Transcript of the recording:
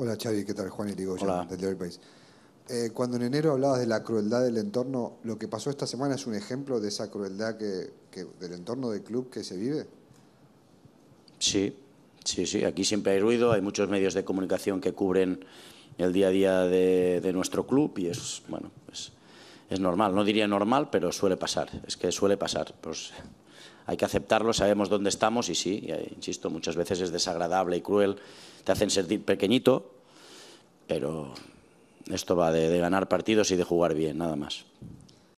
Hola Xavi, ¿qué tal? Juan Irigoyen, del Diario País. Eh, cuando en enero hablabas de la crueldad del entorno, ¿lo que pasó esta semana es un ejemplo de esa crueldad que, del entorno del club que se vive? Sí, sí, sí. Aquí siempre hay ruido, hay muchos medios de comunicación que cubren el día a día de, nuestro club y es, bueno, es normal. No diría normal, pero suele pasar. Es que suele pasar. Pues, hay que aceptarlo, sabemos dónde estamos y sí, insisto, muchas veces es desagradable y cruel, te hacen sentir pequeñito, pero esto va de, ganar partidos y de jugar bien, nada más.